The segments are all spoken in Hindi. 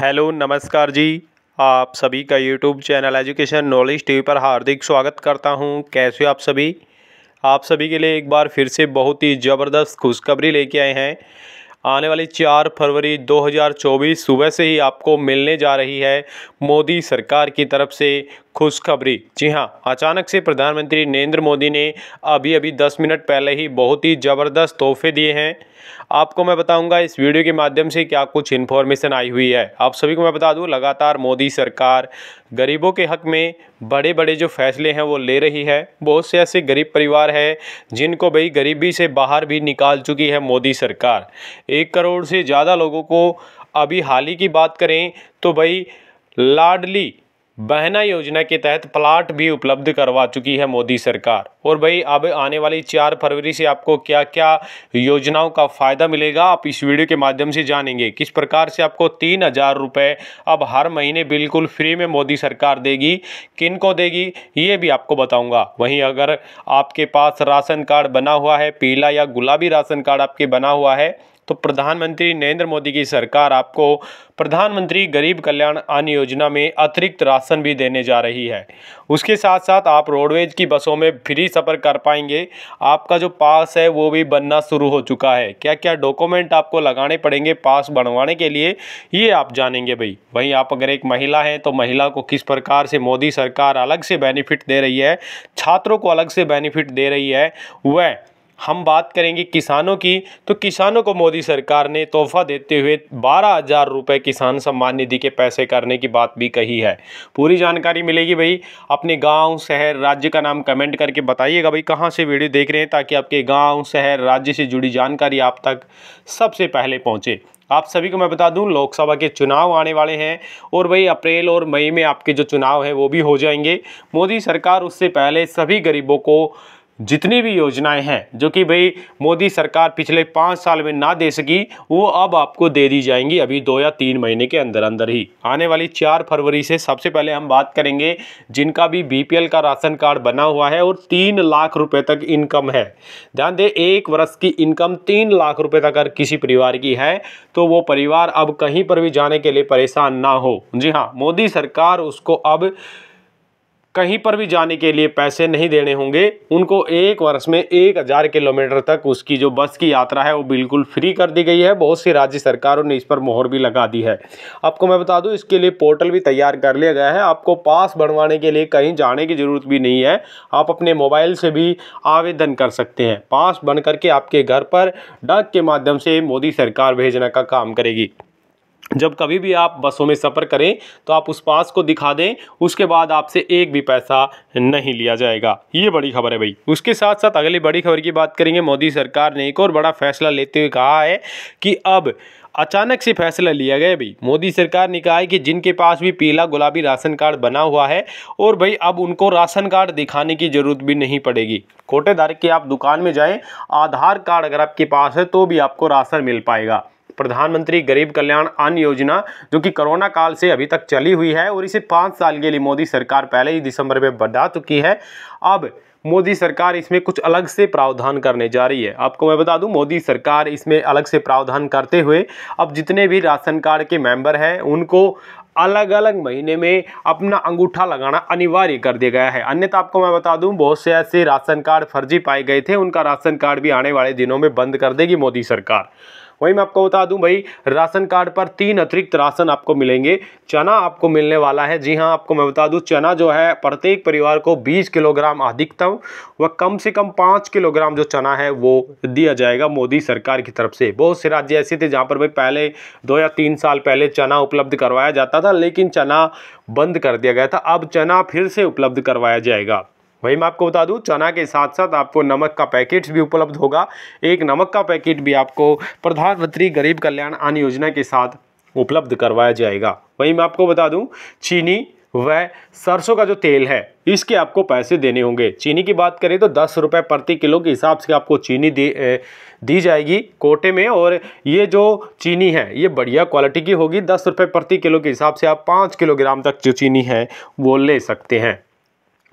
हेलो नमस्कार जी आप सभी का YouTube channel Education Knowledge TV पर हार्दिक स्वागत करता हूं कैसे आप सभी आप सभी के लिए एक बार फिर से बहुत ही ज़बरदस्त खुशखबरी लेके आए हैं आने वाली चार फरवरी 2024 सुबह से ही आपको मिलने जा रही है मोदी सरकार की तरफ से खुशखबरी जी हाँ अचानक से प्रधानमंत्री नरेंद्र मोदी ने अभी अभी 10 मिनट पहले ही बहुत ही ज़बरदस्त तोहफे दिए हैं आपको मैं बताऊंगा इस वीडियो के माध्यम से क्या कुछ इन्फॉर्मेशन आई हुई है आप सभी को मैं बता दूं लगातार मोदी सरकार गरीबों के हक में बड़े बड़े जो फैसले हैं वो ले रही है बहुत से ऐसे गरीब परिवार हैं जिनको भाई गरीबी से बाहर भी निकाल चुकी है मोदी सरकार एक करोड़ से ज़्यादा लोगों को अभी हाल ही की बात करें तो भाई लाडली बहना योजना के तहत प्लाट भी उपलब्ध करवा चुकी है मोदी सरकार और भाई अब आने वाली चार फरवरी से आपको क्या क्या योजनाओं का फ़ायदा मिलेगा आप इस वीडियो के माध्यम से जानेंगे किस प्रकार से आपको तीन हज़ार रुपये अब हर महीने बिल्कुल फ्री में मोदी सरकार देगी किन को देगी ये भी आपको बताऊंगा वहीं अगर आपके पास राशन कार्ड बना हुआ है पीला या गुलाबी राशन कार्ड आपके बना हुआ है तो प्रधानमंत्री नरेंद्र मोदी की सरकार आपको प्रधानमंत्री गरीब कल्याण अन्न योजना में अतिरिक्त राशन भी देने जा रही है उसके साथ साथ आप रोडवेज की बसों में फ्री सफ़र कर पाएंगे आपका जो पास है वो भी बनना शुरू हो चुका है क्या क्या डॉक्यूमेंट आपको लगाने पड़ेंगे पास बनवाने के लिए ये आप जानेंगे भाई वहीं आप अगर एक महिला हैं तो महिला को किस प्रकार से मोदी सरकार अलग से बेनिफिट दे रही है छात्रों को अलग से बेनिफिट दे रही है वह हम बात करेंगे किसानों की तो किसानों को मोदी सरकार ने तोहफा देते हुए बारह हज़ार रुपये किसान सम्मान निधि के पैसे करने की बात भी कही है पूरी जानकारी मिलेगी भाई अपने गांव शहर राज्य का नाम कमेंट करके बताइएगा भाई कहां से वीडियो देख रहे हैं ताकि आपके गांव शहर राज्य से जुड़ी जानकारी आप तक सबसे पहले पहुँचे आप सभी को मैं बता दूं लोकसभा के चुनाव आने वाले हैं और भाई अप्रैल और मई में आपके जो चुनाव हैं वो भी हो जाएंगे मोदी सरकार उससे पहले सभी गरीबों को जितनी भी योजनाएं हैं जो कि भाई मोदी सरकार पिछले पाँच साल में ना दे सकी वो अब आपको दे दी जाएंगी अभी दो या तीन महीने के अंदर अंदर ही आने वाली चार फरवरी से सबसे पहले हम बात करेंगे जिनका भी बीपीएल का राशन कार्ड बना हुआ है और तीन लाख रुपए तक इनकम है ध्यान दें एक वर्ष की इनकम तीन लाख रुपये तक अगर किसी परिवार की है तो वो परिवार अब कहीं पर भी जाने के लिए परेशान ना हो जी हाँ मोदी सरकार उसको अब कहीं पर भी जाने के लिए पैसे नहीं देने होंगे उनको एक वर्ष में एक हज़ार किलोमीटर तक उसकी जो बस की यात्रा है वो बिल्कुल फ्री कर दी गई है बहुत सी राज्य सरकारों ने इस पर मोहर भी लगा दी है आपको मैं बता दूं इसके लिए पोर्टल भी तैयार कर लिया गया है आपको पास बनवाने के लिए कहीं जाने की ज़रूरत भी नहीं है आप अपने मोबाइल से भी आवेदन कर सकते हैं पास बन करके आपके घर पर डाक के माध्यम से मोदी सरकार भेजने का काम करेगी जब कभी भी आप बसों में सफ़र करें तो आप उस पास को दिखा दें उसके बाद आपसे एक भी पैसा नहीं लिया जाएगा ये बड़ी खबर है भाई उसके साथ साथ अगली बड़ी खबर की बात करेंगे मोदी सरकार ने एक और बड़ा फैसला लेते हुए कहा है कि अब अचानक से फैसला लिया गया भाई मोदी सरकार ने कहा है कि जिनके पास भी पीला गुलाबी राशन कार्ड बना हुआ है और भाई अब उनको राशन कार्ड दिखाने की ज़रूरत भी नहीं पड़ेगी कोटेदार की आप दुकान में जाएं आधार कार्ड अगर आपके पास है तो भी आपको राशन मिल पाएगा प्रधानमंत्री गरीब कल्याण अन्न योजना जो कि कोरोना काल से अभी तक चली हुई है और इसे पाँच साल के लिए मोदी सरकार पहले ही दिसंबर में बढ़ा चुकी है अब मोदी सरकार इसमें कुछ अलग से प्रावधान करने जा रही है आपको मैं बता दूं मोदी सरकार इसमें अलग से प्रावधान करते हुए अब जितने भी राशन कार्ड के मेंबर हैं उनको अलग अलग महीने में अपना अंगूठा लगाना अनिवार्य कर दिया गया है अन्यथा आपको मैं बता दूं बहुत से ऐसे राशन कार्ड फर्जी पाए गए थे उनका राशन कार्ड भी आने वाले दिनों में बंद कर देगी मोदी सरकार वहीं मैं आपको बता दूं भाई राशन कार्ड पर तीन अतिरिक्त राशन आपको मिलेंगे चना आपको मिलने वाला है जी हाँ आपको मैं बता दूं चना जो है प्रत्येक परिवार को 20 किलोग्राम अधिकतम व कम से कम पाँच किलोग्राम जो चना है वो दिया जाएगा मोदी सरकार की तरफ से बहुत से राज्य ऐसे थे जहाँ पर भाई पहले दो या तीन साल पहले चना उपलब्ध करवाया जाता था लेकिन चना बंद कर दिया गया था अब चना फिर से उपलब्ध करवाया जाएगा वही मैं आपको बता दूं चना के साथ साथ आपको नमक का पैकेट भी उपलब्ध होगा एक नमक का पैकेट भी आपको प्रधानमंत्री गरीब कल्याण अन्न योजना के साथ उपलब्ध करवाया जाएगा वही मैं आपको बता दूं चीनी वह सरसों का जो तेल है इसके आपको पैसे देने होंगे चीनी की बात करें तो दस रुपये प्रति किलो के हिसाब से आपको चीनी दी दी जाएगी कोटे में और ये जो चीनी है ये बढ़िया क्वालिटी की होगी दस रुपये प्रति किलो के हिसाब से आप पाँच किलोग्राम तक जो चीनी है वो ले सकते हैं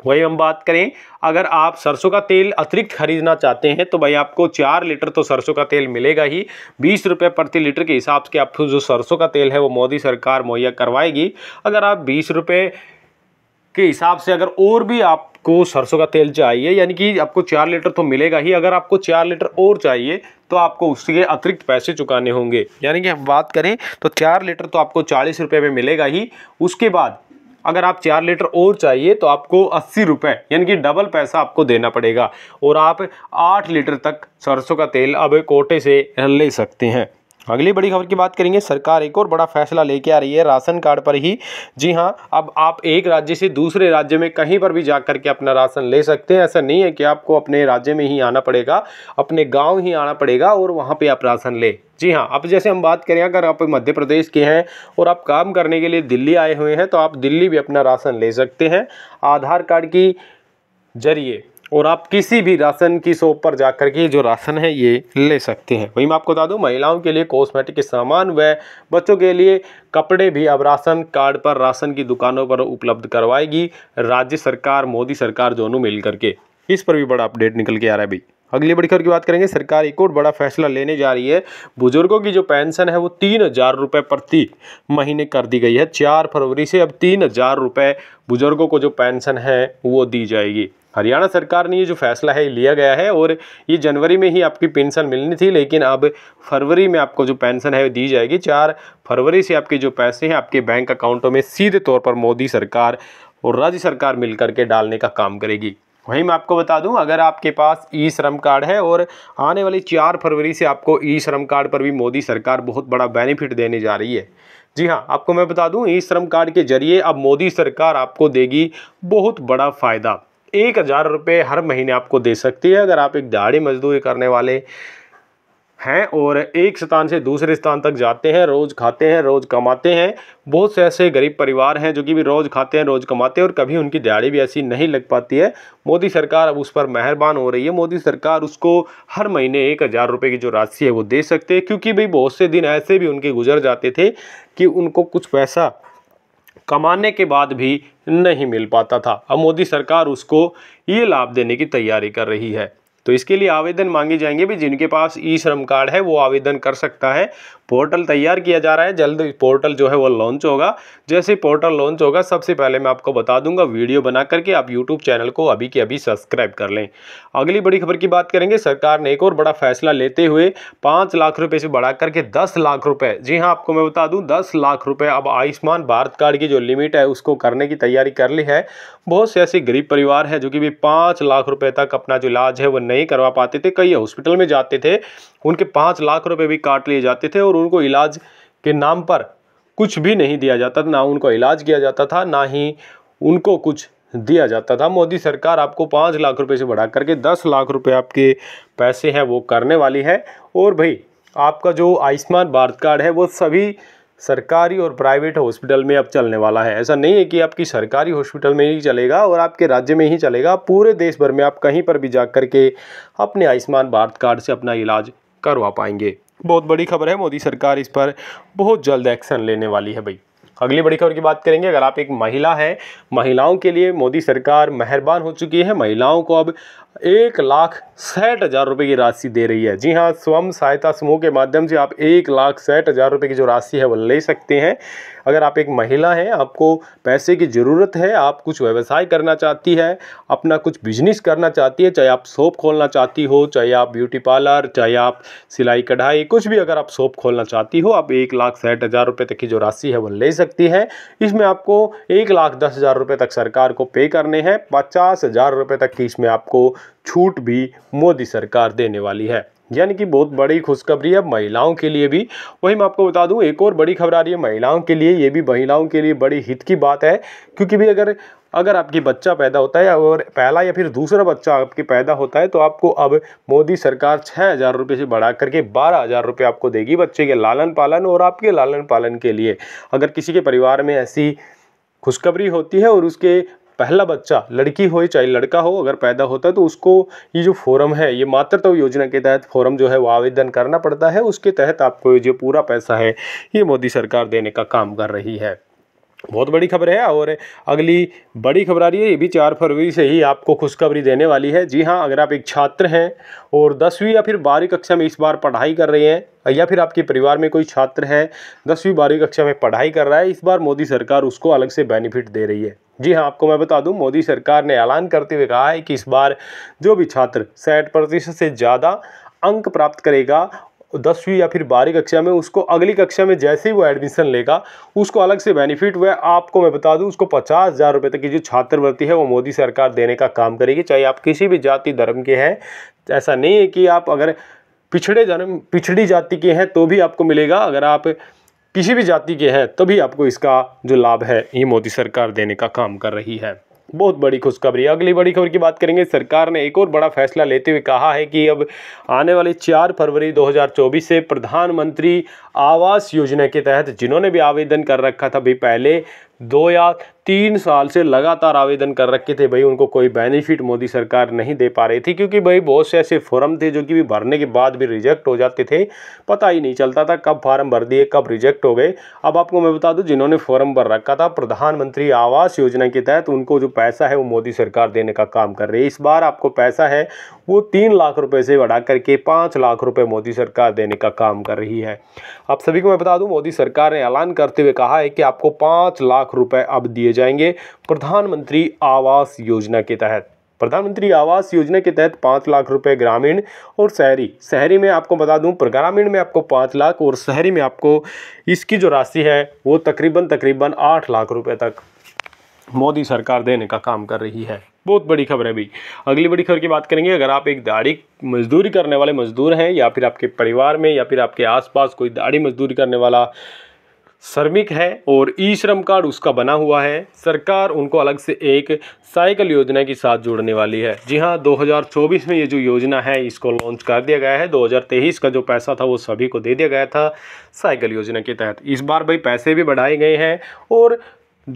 वही हम बात करें अगर आप सरसों का तेल अतिरिक्त खरीदना चाहते हैं तो भाई आपको चार लीटर तो सरसों का तेल मिलेगा ही बीस रुपये प्रति लीटर के हिसाब से आपको जो सरसों का तेल है वो मोदी सरकार मुहैया करवाएगी अगर आप बीस रुपये के हिसाब से अगर और भी आपको सरसों का तेल चाहिए यानी कि आपको चार लीटर तो मिलेगा ही अगर आपको चार लीटर और चाहिए तो आपको उसके अतिरिक्त पैसे चुकाने होंगे यानी कि हम बात करें तो चार लीटर तो आपको चालीस रुपये में मिलेगा ही उसके बाद अगर आप चार लीटर और चाहिए तो आपको अस्सी रुपये यानी कि डबल पैसा आपको देना पड़ेगा और आप आठ लीटर तक सरसों का तेल अब कोटे से ले सकते हैं अगली बड़ी खबर की बात करेंगे सरकार एक और बड़ा फैसला लेके आ रही है राशन कार्ड पर ही जी हाँ अब आप एक राज्य से दूसरे राज्य में कहीं पर भी जा कर के अपना राशन ले सकते हैं ऐसा नहीं है कि आपको अपने राज्य में ही आना पड़ेगा अपने गांव ही आना पड़ेगा और वहाँ पे आप राशन ले जी हाँ अब जैसे हम बात करें अगर आप मध्य प्रदेश के हैं और आप काम करने के लिए दिल्ली आए हुए हैं तो आप दिल्ली भी अपना राशन ले सकते हैं आधार कार्ड की जरिए और आप किसी भी राशन की शॉप पर जाकर के जो राशन है ये ले सकते हैं वही मैं आपको बता दूं महिलाओं के लिए कॉस्मेटिक के सामान व बच्चों के लिए कपड़े भी अब राशन कार्ड पर राशन की दुकानों पर उपलब्ध करवाएगी राज्य सरकार मोदी सरकार दोनों मिल करके इस पर भी बड़ा अपडेट निकल के आ रहा है भाई अगली बड़ी खबर की बात करेंगे सरकार एक और बड़ा फैसला लेने जा रही है बुजुर्गों की जो पेंशन है वो तीन हज़ार रुपये प्रति महीने कर दी गई है चार फरवरी से अब तीन हज़ार रुपये बुजुर्गों को जो पेंशन है वो दी जाएगी हरियाणा सरकार ने ये जो फैसला है लिया गया है और ये जनवरी में ही आपकी पेंशन मिलनी थी लेकिन अब फरवरी में आपको जो पेंशन है दी जाएगी चार फरवरी से आपके जो पैसे हैं आपके बैंक अकाउंटों में सीधे तौर पर मोदी सरकार और राज्य सरकार मिलकर के डालने का काम करेगी वहीं मैं आपको बता दूं अगर आपके पास ई श्रम कार्ड है और आने वाली चार फरवरी से आपको ई श्रम कार्ड पर भी मोदी सरकार बहुत बड़ा बेनिफिट देने जा रही है जी हाँ आपको मैं बता दूं ई श्रम कार्ड के जरिए अब मोदी सरकार आपको देगी बहुत बड़ा फ़ायदा एक हज़ार रुपये हर महीने आपको दे सकती है अगर आप एक दिहाड़ी मजदूरी करने वाले हैं और एक स्थान से दूसरे स्थान तक जाते हैं रोज़ खाते हैं रोज़ कमाते हैं बहुत से ऐसे गरीब परिवार हैं जो कि भी रोज़ खाते हैं रोज़ कमाते हैं और कभी उनकी दिहाड़ी भी ऐसी नहीं लग पाती है मोदी सरकार अब उस पर मेहरबान हो रही है मोदी सरकार उसको हर महीने एक हज़ार रुपये की जो राशि है वो दे सकते हैं क्योंकि भाई बहुत से दिन ऐसे भी उनके गुजर जाते थे कि उनको कुछ पैसा कमाने के बाद भी नहीं मिल पाता था अब मोदी सरकार उसको ये लाभ देने की तैयारी कर रही है तो इसके लिए आवेदन मांगे जाएंगे भी जिनके पास ई श्रम कार्ड है वो आवेदन कर सकता है पोर्टल तैयार किया जा रहा है जल्द पोर्टल जो है वो लॉन्च होगा जैसे पोर्टल लॉन्च होगा सबसे पहले मैं आपको बता दूंगा वीडियो बना करके आप यूट्यूब चैनल को अभी के अभी सब्सक्राइब कर लें अगली बड़ी खबर की बात करेंगे सरकार ने एक और बड़ा फैसला लेते हुए पाँच लाख रुपये से बढ़ा करके दस लाख रुपये जी हाँ आपको मैं बता दूँ दस लाख रुपये अब आयुष्मान भारत कार्ड की जो लिमिट है उसको करने की तैयारी कर ली है बहुत से ऐसे गरीब परिवार हैं जो कि भी पाँच लाख रुपये तक अपना जो इलाज है वो नहीं करवा पाते थे कई हॉस्पिटल में जाते थे उनके पाँच लाख रुपए भी काट लिए जाते थे और उनको इलाज के नाम पर कुछ भी नहीं दिया जाता था ना उनको इलाज किया जाता था ना ही उनको कुछ दिया जाता था मोदी सरकार आपको पाँच लाख रुपए से बढ़ा करके दस लाख रुपए आपके पैसे हैं वो करने वाली है और भाई आपका जो आयुष्मान भारत कार्ड है वो सभी सरकारी और प्राइवेट हॉस्पिटल में अब चलने वाला है ऐसा नहीं है कि आपकी सरकारी हॉस्पिटल में ही चलेगा और आपके राज्य में ही चलेगा पूरे देश भर में आप कहीं पर भी जा कर के अपने आयुष्मान भारत कार्ड से अपना इलाज करवा पाएंगे बहुत बड़ी खबर है मोदी सरकार इस पर बहुत जल्द एक्शन लेने वाली है भाई अगली बड़ी खबर की बात करेंगे अगर आप एक महिला हैं महिलाओं के लिए मोदी सरकार मेहरबान हो चुकी है महिलाओं को अब एक लाख साठ हज़ार रुपये की राशि दे रही है जी हाँ स्वयं सहायता समूह के माध्यम से आप एक लाख साठ हज़ार रुपये की जो राशि है वो ले सकते हैं अगर आप एक महिला हैं आपको पैसे की ज़रूरत है आप कुछ व्यवसाय करना चाहती है अपना कुछ बिजनेस करना चाहती है चाहे आप शॉप खोलना चाहती हो चाहे आप ब्यूटी पार्लर चाहे आप सिलाई कढ़ाई कुछ भी अगर आप शॉप खोलना चाहती हो आप एक लाख साठ हज़ार रुपये तक की जो राशि है वो ले सकती है इसमें आपको एक लाख दस हज़ार रुपये तक सरकार को पे करने हैं पचास हज़ार रुपये तक की इसमें आपको छूट भी मोदी सरकार देने वाली है यानी कि बहुत बड़ी खुशखबरी है महिलाओं के लिए भी वही मैं आपको बता दूं एक और बड़ी खबर आ रही है महिलाओं के लिए ये भी महिलाओं के लिए बड़ी हित की बात है क्योंकि भी अगर अगर आपकी बच्चा पैदा होता है और पहला या फिर दूसरा बच्चा आपके पैदा होता है तो आपको अब मोदी सरकार छः हज़ार रुपये से बढ़ा करके बारह हज़ार रुपये आपको देगी बच्चे के लालन पालन और आपके लालन पालन के लिए अगर किसी के परिवार में ऐसी खुशखबरी होती है और उसके पहला बच्चा लड़की हो चाहे लड़का हो अगर पैदा होता है तो उसको ये जो फॉरम है ये मातृत्व तो योजना के तहत फॉरम जो है वो आवेदन करना पड़ता है उसके तहत आपको ये जो पूरा पैसा है ये मोदी सरकार देने का काम कर रही है बहुत बड़ी खबर है और अगली बड़ी खबर आ रही है ये भी चार फरवरी से ही आपको खुशखबरी देने वाली है जी हाँ अगर आप एक छात्र हैं और दसवीं या फिर बारहवीं कक्षा में इस बार पढ़ाई कर रहे हैं या फिर आपके परिवार में कोई छात्र है दसवीं बारहवीं कक्षा में पढ़ाई कर रहा है इस बार मोदी सरकार उसको अलग से बेनिफिट दे रही है जी हाँ आपको मैं बता दूँ मोदी सरकार ने ऐलान करते हुए कहा है कि इस बार जो भी छात्र साठ प्रतिशत से ज़्यादा अंक प्राप्त करेगा दसवीं या फिर बारहवीं कक्षा में उसको अगली कक्षा में जैसे ही वो एडमिशन लेगा उसको अलग से बेनिफिट हुआ आपको मैं बता दूं उसको पचास हज़ार रुपये तक की जो छात्रवृत्ति है वो मोदी सरकार देने का काम करेगी चाहे आप किसी भी जाति धर्म के हैं ऐसा नहीं है कि आप अगर पिछड़े जन्म पिछड़ी जाति के हैं तो भी आपको मिलेगा अगर आप किसी भी जाति के हैं तभी तो आपको इसका जो लाभ है ये मोदी सरकार देने का काम कर रही है बहुत बड़ी खुशखबरी अगली बड़ी खबर की बात करेंगे सरकार ने एक और बड़ा फैसला लेते हुए कहा है कि अब आने वाली चार फरवरी 2024 से प्रधानमंत्री आवास योजना के तहत जिन्होंने भी आवेदन कर रखा था भी पहले दो या तीन साल से लगातार आवेदन कर रखे थे भाई उनको कोई बेनिफिट मोदी सरकार नहीं दे पा रही थी क्योंकि भाई बहुत से ऐसे फॉर्म थे जो कि भी भरने के बाद भी रिजेक्ट हो जाते थे पता ही नहीं चलता था कब फॉर्म भर दिए कब रिजेक्ट हो गए अब आपको मैं बता दूं जिन्होंने फॉर्म भर रखा था प्रधानमंत्री आवास योजना के तहत उनको जो पैसा है वो मोदी सरकार देने का काम कर रही है इस बार आपको पैसा है वो तीन लाख रुपये से बढ़ा करके पाँच लाख रुपये मोदी सरकार देने का काम कर रही है आप सभी को मैं बता दूँ मोदी सरकार ने ऐलान करते हुए कहा है कि आपको पाँच लाख रुपये अब दिए दिए जाएंगे प्रधानमंत्री आवास योजना के तहत प्रधानमंत्री आवास योजना के तहत पाँच लाख रुपए ग्रामीण और शहरी शहरी में आपको बता दूं पर ग्रामीण में आपको पाँच लाख और शहरी में आपको इसकी जो राशि है वो तकरीबन तकरीबन आठ लाख रुपए तक मोदी सरकार देने का काम कर रही है बहुत बड़ी खबर है भाई अगली बड़ी खबर की बात करेंगे अगर आप एक दाढ़ी मजदूरी करने वाले मजदूर हैं या फिर आपके परिवार में या फिर आपके आसपास कोई दाढ़ी मजदूरी करने वाला श्रमिक है और ई श्रम कार्ड उसका बना हुआ है सरकार उनको अलग से एक साइकिल योजना के साथ जोड़ने वाली है जी हाँ 2024 में ये जो योजना है इसको लॉन्च कर दिया गया है 2023 का जो पैसा था वो सभी को दे दिया गया था साइकिल योजना के तहत इस बार भाई पैसे भी बढ़ाए गए हैं और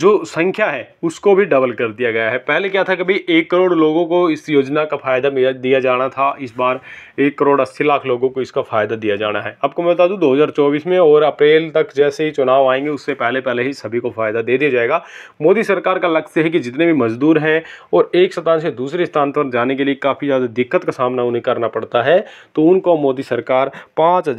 जो संख्या है उसको भी डबल कर दिया गया है पहले क्या था कि भाई एक करोड़ लोगों को इस योजना का फ़ायदा दिया जाना था इस बार एक करोड़ अस्सी लाख लोगों को इसका फ़ायदा दिया जाना है आपको मैं बता दूँ 2024 में और अप्रैल तक जैसे ही चुनाव आएंगे उससे पहले पहले ही सभी को फ़ायदा दे दिया जाएगा मोदी सरकार का लक्ष्य है कि जितने भी मजदूर हैं और एक स्थान से दूसरे स्थान पर जाने के लिए काफ़ी ज़्यादा दिक्कत का सामना उन्हें करना पड़ता है तो उनको मोदी सरकार पाँच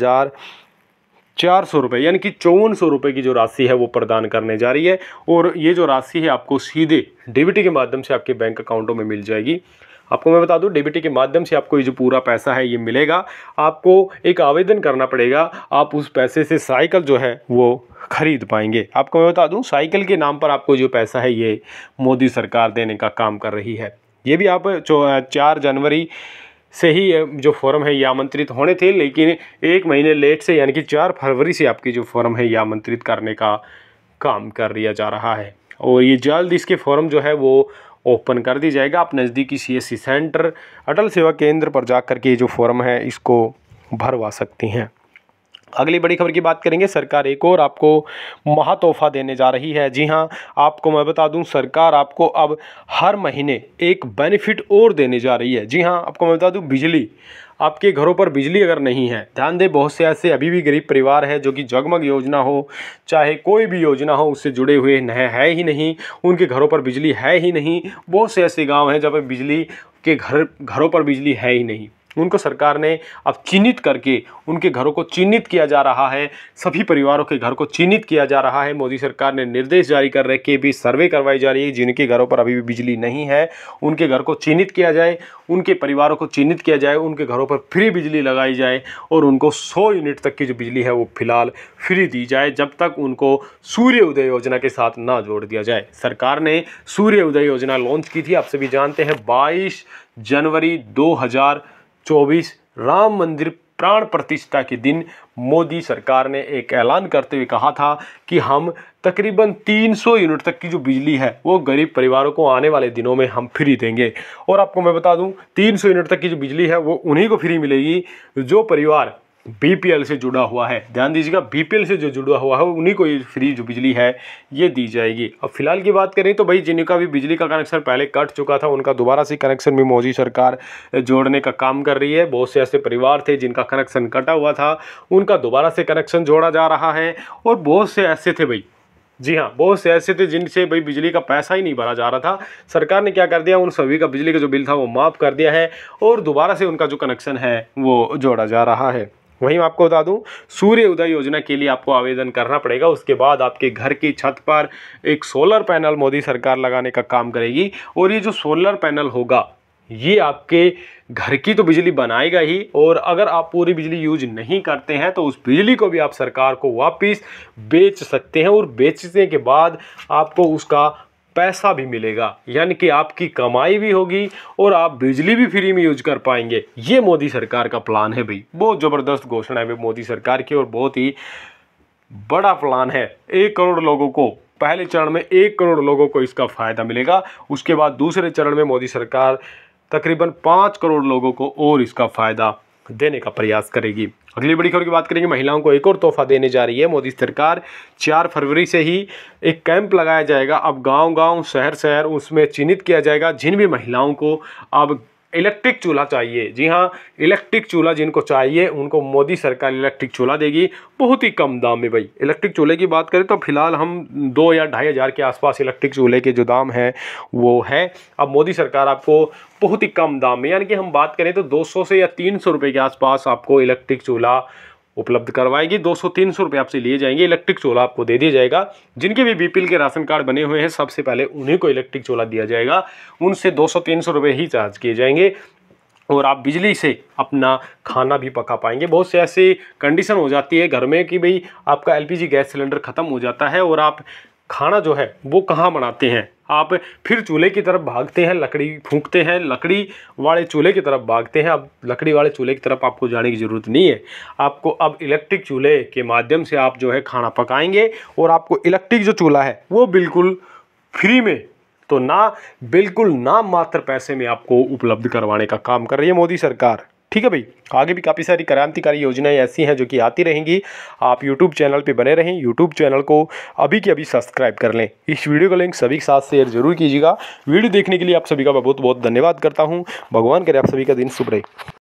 चार सौ रुपये यानी कि चौवन सौ रुपये की जो राशि है वो प्रदान करने जा रही है और ये जो राशि है आपको सीधे डेबिटी के माध्यम से आपके बैंक अकाउंटों में मिल जाएगी आपको मैं बता दूं डेबिटी के माध्यम से आपको ये जो पूरा पैसा है ये मिलेगा आपको एक आवेदन करना पड़ेगा आप उस पैसे से साइकिल जो है वो खरीद पाएंगे आपको मैं बता दूँ साइकिल के नाम पर आपको जो पैसा है ये मोदी सरकार देने का काम कर रही है ये भी आप चार जनवरी से ही जो फॉर्म है ये आमंत्रित होने थे लेकिन एक महीने लेट से यानी कि चार फरवरी से आपकी जो फॉर्म है ये आमंत्रित करने का काम कर लिया जा रहा है और ये जल्द इसके फॉर्म जो है वो ओपन कर दिया जाएगा आप नज़दीकी सीएससी सेंटर अटल सेवा केंद्र पर जा करके ये जो फॉर्म है इसको भरवा सकती हैं अगली बड़ी खबर की बात करेंगे सरकार एक और आपको महा तोहफा देने जा रही है जी हाँ आपको मैं बता दूं सरकार आपको अब हर महीने एक बेनिफिट और देने जा रही है जी हाँ आपको मैं बता दूं बिजली आपके घरों पर बिजली अगर नहीं है ध्यान दें बहुत से ऐसे अभी भी गरीब परिवार है जो कि जगमग योजना हो चाहे कोई भी योजना हो उससे जुड़े हुए नहीं है ही नहीं उनके घरों पर बिजली है ही नहीं बहुत से ऐसे गाँव हैं जहाँ पर बिजली के घर घरों पर बिजली है ही नहीं उनको सरकार ने अब चिन्हित करके उनके घरों को चिन्हित किया जा रहा है सभी परिवारों के घर को चिन्हित किया जा रहा है मोदी सरकार ने निर्देश जारी कर रहे कि भी सर्वे करवाई जा रही है जिनके घरों पर अभी भी बिजली नहीं है उनके घर को चिन्हित किया जाए उनके परिवारों को चिन्हित किया जाए उनके घरों पर फ्री बिजली लगाई जाए और उनको सौ यूनिट तक की जो बिजली है वो फिलहाल फ्री दी जाए जब तक उनको सूर्य उदय योजना के साथ ना जोड़ दिया जाए सरकार ने सूर्य उदय योजना लॉन्च की थी आप सभी जानते हैं बाईस जनवरी 2000 चौबीस राम मंदिर प्राण प्रतिष्ठा के दिन मोदी सरकार ने एक ऐलान करते हुए कहा था कि हम तकरीबन 300 यूनिट तक की जो बिजली है वो गरीब परिवारों को आने वाले दिनों में हम फ्री देंगे और आपको मैं बता दूं 300 यूनिट तक की जो बिजली है वो उन्हीं को फ्री मिलेगी जो परिवार बीपीएल से जुड़ा हुआ है ध्यान दीजिएगा बीपीएल से जो जुड़ा हुआ है उन्हीं को ये फ्री जो बिजली है ये दी जाएगी अब फिलहाल की बात करें तो भाई जिनका भी बिजली का कनेक्शन पहले कट चुका था उनका दोबारा से कनेक्शन भी मोदी सरकार जोड़ने का काम कर रही है बहुत से ऐसे परिवार थे जिनका कनेक्शन कटा हुआ था उनका दोबारा से कनेक्शन जोड़ा जा रहा है और बहुत से ऐसे थे भाई जी हाँ बहुत से ऐसे थे जिनसे भाई बिजली का पैसा ही नहीं भरा जा रहा था सरकार ने क्या कर दिया उन सभी का बिजली का जो बिल था वो माफ़ कर दिया है और दोबारा से उनका जो कनेक्शन है वो जोड़ा जा रहा है वहीं आपको बता दूं सूर्य उदय योजना के लिए आपको आवेदन करना पड़ेगा उसके बाद आपके घर की छत पर एक सोलर पैनल मोदी सरकार लगाने का काम करेगी और ये जो सोलर पैनल होगा ये आपके घर की तो बिजली बनाएगा ही और अगर आप पूरी बिजली यूज नहीं करते हैं तो उस बिजली को भी आप सरकार को वापस बेच सकते हैं और बेचने के बाद आपको उसका पैसा भी मिलेगा यानी कि आपकी कमाई भी होगी और आप बिजली भी फ्री में यूज कर पाएंगे ये मोदी सरकार का प्लान है भाई बहुत ज़बरदस्त घोषणा है मोदी सरकार की और बहुत ही बड़ा प्लान है एक करोड़ लोगों को पहले चरण में एक करोड़ लोगों को इसका फ़ायदा मिलेगा उसके बाद दूसरे चरण में मोदी सरकार तकरीबन पाँच करोड़ लोगों को और इसका फ़ायदा देने का प्रयास करेगी अगली बड़ी खबर की बात करेंगे महिलाओं को एक और तोहफा देने जा रही है मोदी सरकार चार फरवरी से ही एक कैंप लगाया जाएगा अब गांव गांव शहर शहर उसमें चिन्हित किया जाएगा जिन भी महिलाओं को अब इलेक्ट्रिक चूल्हा चाहिए जी हाँ इलेक्ट्रिक चूल्हा जिनको चाहिए उनको मोदी सरकार इलेक्ट्रिक चूल्हा देगी बहुत ही कम दाम में भाई इलेक्ट्रिक चूल्हे की बात करें तो फिलहाल हम दो या ढाई हज़ार के आसपास इलेक्ट्रिक चूल्हे के जो दाम हैं वो है अब मोदी सरकार आपको बहुत ही कम दाम में यानी कि हम बात करें तो दो से या तीन के आसपास आपको इलेक्ट्रिक चूल्हा उपलब्ध करवाएगी दो सौ तीन सौ रुपये आपसे लिए जाएंगे इलेक्ट्रिक चोला आपको दे दिया जाएगा जिनके भी बीपीएल के राशन कार्ड बने हुए हैं सबसे पहले उन्हीं को इलेक्ट्रिक चोला दिया जाएगा उनसे दो सौ तीन सौ रुपये ही चार्ज किए जाएंगे और आप बिजली से अपना खाना भी पका पाएंगे बहुत से ऐसी कंडीशन हो जाती है घर में कि भाई आपका जी गैस सिलेंडर ख़त्म हो जाता है और आप खाना जो है वो कहाँ बनाते हैं आप फिर चूल्हे की तरफ भागते हैं लकड़ी फूंकते हैं लकड़ी वाले चूल्हे की तरफ भागते हैं अब लकड़ी वाले चूल्हे की तरफ आपको जाने की ज़रूरत नहीं है आपको अब इलेक्ट्रिक चूल्हे के माध्यम से आप जो है खाना पकाएंगे और आपको इलेक्ट्रिक जो चूल्हा है वो बिल्कुल फ्री में तो ना बिल्कुल ना मात्र पैसे में आपको उपलब्ध करवाने का काम कर रही है मोदी सरकार ठीक है भाई आगे भी काफ़ी सारी क्रांतिकारी योजनाएं ऐसी हैं जो कि आती रहेंगी आप यूट्यूब चैनल पर बने रहें यूट्यूब चैनल को अभी के अभी सब्सक्राइब कर लें इस वीडियो का लिंक सभी के साथ शेयर जरूर कीजिएगा वीडियो देखने के लिए आप सभी का बहुत बहुत धन्यवाद करता हूँ भगवान करे आप सभी का दिन शुभ रहे